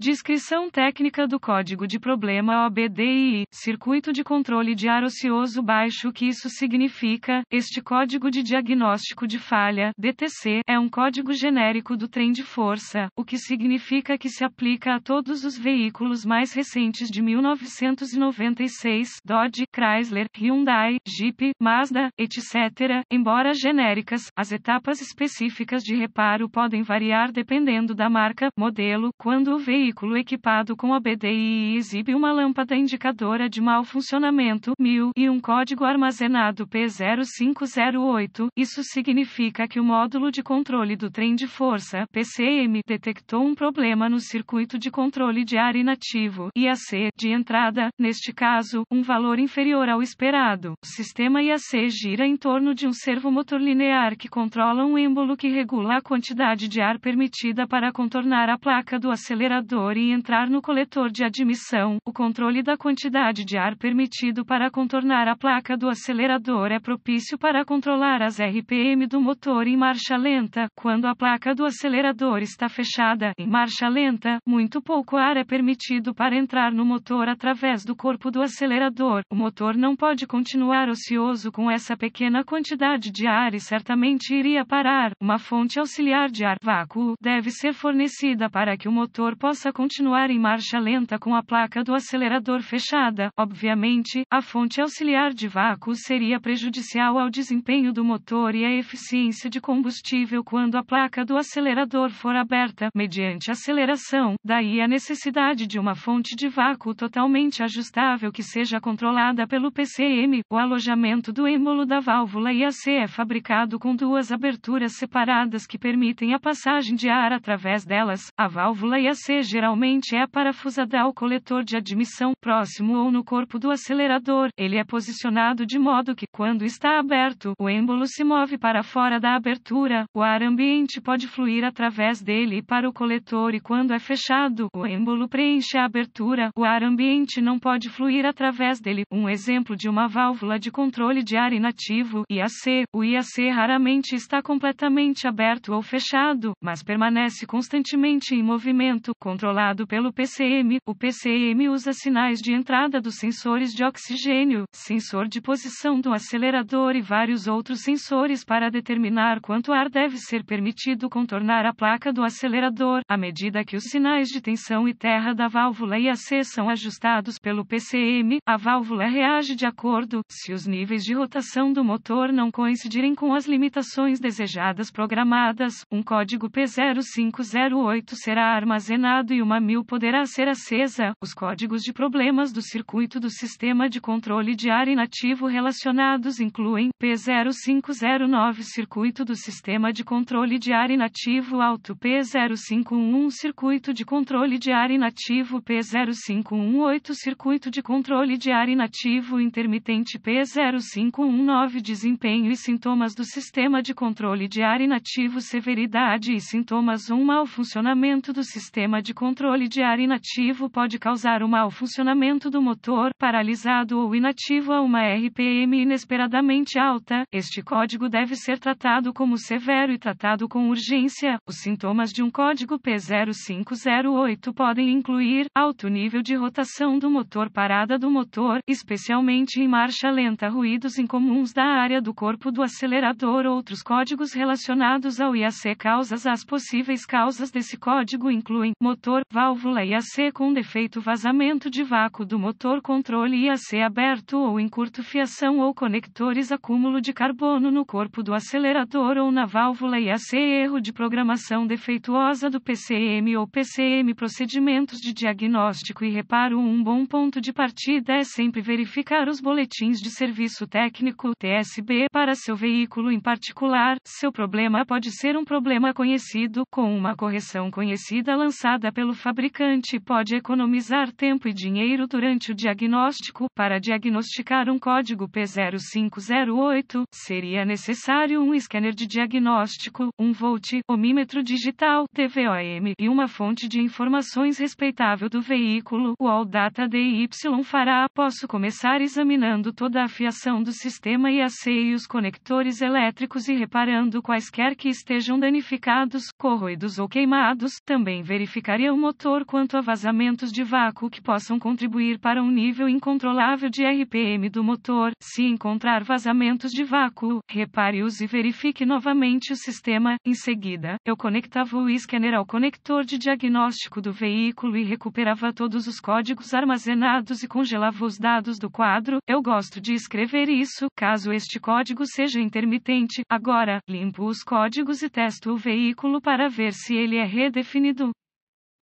Descrição técnica do código de problema OBDII, circuito de controle de ar ocioso baixo. O que isso significa? Este código de diagnóstico de falha, DTC, é um código genérico do trem de força, o que significa que se aplica a todos os veículos mais recentes de 1996, Dodge, Chrysler, Hyundai, Jeep, Mazda, etc. Embora genéricas, as etapas específicas de reparo podem variar dependendo da marca, modelo, quando o veículo veículo equipado com a e exibe uma lâmpada indicadora de mau funcionamento 1000 e um código armazenado P0508, isso significa que o módulo de controle do trem de força PCM detectou um problema no circuito de controle de ar inativo IAC de entrada, neste caso, um valor inferior ao esperado. O sistema IAC gira em torno de um servomotor linear que controla um êmbolo que regula a quantidade de ar permitida para contornar a placa do acelerador e entrar no coletor de admissão, o controle da quantidade de ar permitido para contornar a placa do acelerador é propício para controlar as RPM do motor em marcha lenta, quando a placa do acelerador está fechada, em marcha lenta, muito pouco ar é permitido para entrar no motor através do corpo do acelerador, o motor não pode continuar ocioso com essa pequena quantidade de ar e certamente iria parar, uma fonte auxiliar de ar vácuo deve ser fornecida para que o motor possa possa continuar em marcha lenta com a placa do acelerador fechada, obviamente, a fonte auxiliar de vácuo seria prejudicial ao desempenho do motor e à eficiência de combustível quando a placa do acelerador for aberta, mediante aceleração, daí a necessidade de uma fonte de vácuo totalmente ajustável que seja controlada pelo PCM, o alojamento do êmulo da válvula IAC é fabricado com duas aberturas separadas que permitem a passagem de ar através delas, a válvula IAC geralmente é parafusada ao coletor de admissão, próximo ou no corpo do acelerador. Ele é posicionado de modo que, quando está aberto, o êmbolo se move para fora da abertura, o ar ambiente pode fluir através dele e para o coletor, e quando é fechado, o êmbolo preenche a abertura, o ar ambiente não pode fluir através dele. Um exemplo de uma válvula de controle de ar inativo, IAC. O IAC raramente está completamente aberto ou fechado, mas permanece constantemente em movimento, controlado controlado pelo PCM. O PCM usa sinais de entrada dos sensores de oxigênio, sensor de posição do acelerador e vários outros sensores para determinar quanto ar deve ser permitido contornar a placa do acelerador, à medida que os sinais de tensão e terra da válvula IAC são ajustados pelo PCM, a válvula reage de acordo, se os níveis de rotação do motor não coincidirem com as limitações desejadas programadas, um código P0508 será armazenado e uma mil poderá ser acesa. Os códigos de problemas do circuito do sistema de controle de ar inativo relacionados incluem P0509 circuito do sistema de controle de ar inativo alto P0511 circuito de controle de ar inativo P0518 circuito de controle de ar inativo intermitente P0519 desempenho e sintomas do sistema de controle de ar inativo severidade e sintomas um mau funcionamento do sistema de controle de ar inativo pode causar o mau funcionamento do motor, paralisado ou inativo a uma RPM inesperadamente alta. Este código deve ser tratado como severo e tratado com urgência. Os sintomas de um código P0508 podem incluir alto nível de rotação do motor, parada do motor, especialmente em marcha lenta, ruídos incomuns da área do corpo do acelerador. Outros códigos relacionados ao IAC causas As possíveis causas desse código incluem motor motor, válvula IAC com defeito vazamento de vácuo do motor controle IAC aberto ou curto fiação ou conectores acúmulo de carbono no corpo do acelerador ou na válvula IAC erro de programação defeituosa do PCM ou PCM procedimentos de diagnóstico e reparo um bom ponto de partida é sempre verificar os boletins de serviço técnico TSB para seu veículo em particular, seu problema pode ser um problema conhecido, com uma correção conhecida lançada pelo fabricante pode economizar tempo e dinheiro durante o diagnóstico. Para diagnosticar um código P0508, seria necessário um scanner de diagnóstico, um voltimímetro digital (TVOM) e uma fonte de informações respeitável do veículo. O All Data DY fará. Posso começar examinando toda a fiação do sistema IAC e os conectores elétricos e reparando quaisquer que estejam danificados, corroídos ou queimados. Também verificaria o motor quanto a vazamentos de vácuo que possam contribuir para um nível incontrolável de RPM do motor. Se encontrar vazamentos de vácuo, repare-os e verifique novamente o sistema. Em seguida, eu conectava o scanner ao conector de diagnóstico do veículo e recuperava todos os códigos armazenados e congelava os dados do quadro. Eu gosto de escrever isso, caso este código seja intermitente. Agora, limpo os códigos e testo o veículo para ver se ele é redefinido.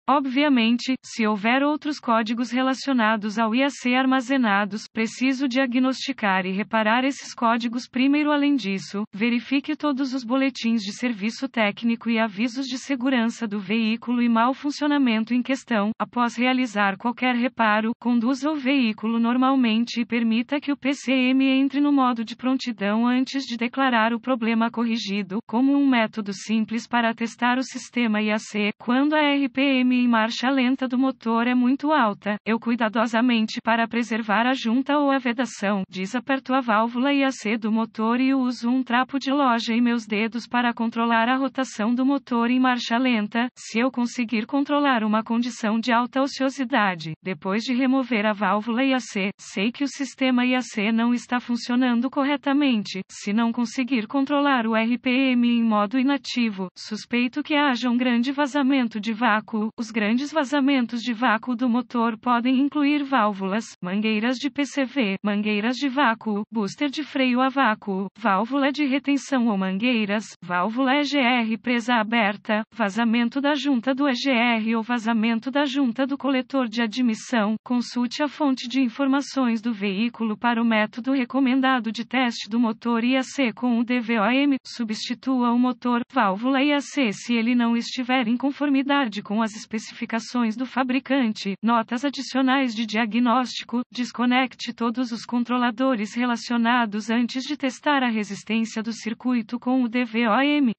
Obviamente, se houver outros códigos relacionados ao IAC armazenados, preciso diagnosticar e reparar esses códigos primeiro. Além disso, verifique todos os boletins de serviço técnico e avisos de segurança do veículo e mau funcionamento em questão. Após realizar qualquer reparo, conduza o veículo normalmente e permita que o PCM entre no modo de prontidão antes de declarar o problema corrigido, como um método simples para testar o sistema IAC, quando a RPM volume e marcha lenta do motor é muito alta, eu cuidadosamente para preservar a junta ou a vedação, desaperto a válvula e C do motor e uso um trapo de loja e meus dedos para controlar a rotação do motor em marcha lenta, se eu conseguir controlar uma condição de alta ociosidade, depois de remover a válvula IAC, sei que o sistema IAC não está funcionando corretamente, se não conseguir controlar o RPM em modo inativo, suspeito que haja um grande vazamento de vácuo, o os grandes vazamentos de vácuo do motor podem incluir válvulas, mangueiras de PCV, mangueiras de vácuo, booster de freio a vácuo, válvula de retenção ou mangueiras, válvula EGR presa aberta, vazamento da junta do EGR ou vazamento da junta do coletor de admissão. Consulte a fonte de informações do veículo para o método recomendado de teste do motor IAC com o DVOM. Substitua o motor, válvula IAC se ele não estiver em conformidade com as especificações especificações do fabricante, notas adicionais de diagnóstico, desconecte todos os controladores relacionados antes de testar a resistência do circuito com o DVOM.